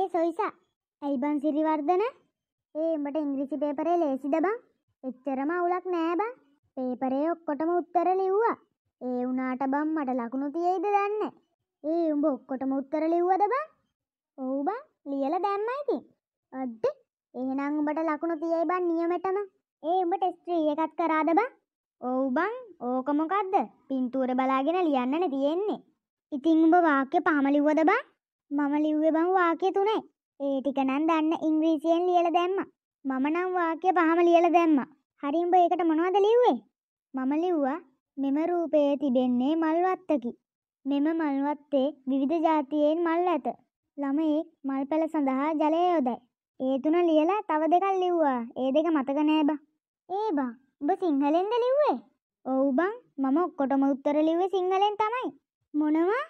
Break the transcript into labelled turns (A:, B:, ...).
A: ඒ සොයිසා ඇයි බං සිරිවර්ධන ඒ උඹට ඉංග්‍රීසි පේපරේ ලේසිද බං එච්චරම අවුලක් නෑ බං පේපරේ ඔක්කොටම උත්තර ලිව්වා ඒ වුණාට බං මට ලකුණු තියෙයිද දන්නේ ඒ උඹ ඔක්කොටම උත්තර ලිව්වද බං ඔව් බං ලියලා දැම්මා ඉතින් අද්ද එහෙනම් උඹට ලකුණු තියෙයි බං නියමෙටම ඒ උඹ ටෙස්ට් 3 එකක් කරාද බං ඔව් බං ඕක මොකද්ද පින්තූර බලාගෙන ලියන්නනේ තියෙන්නේ ඉතින් උඹ වාක්‍ය පහම ලිව්වද බං මම ලිව්වේ බං වාක්‍ය තුනයි. ඒ ටික නම් දන්න ඉංග්‍රීසියෙන් ලියලා දැම්මා. මම නම් වාක්‍ය පහම ලියලා දැම්මා. හරි උඹ ඒකට මොනවද ලිව්වේ? මම ලිව්වා මෙම රූපයේ තිබෙන්නේ මල් වත්තකි. මෙම මල් වත්තේ විවිධ જાතියෙන් මල් ඇත. ළමයෙක් මල් පැල සඳහා ජලය යොදයි. ඒ තුන ලියලා තව දෙකක් ලිව්වා. ඒ දෙක මතක නෑ බං. ඒ බං ඔබ සිංහලෙන්ද ලිව්වේ? ඔව් බං මම ඔක්කොටම උත්තර ලිව්වේ සිංහලෙන් තමයි. මොනවා?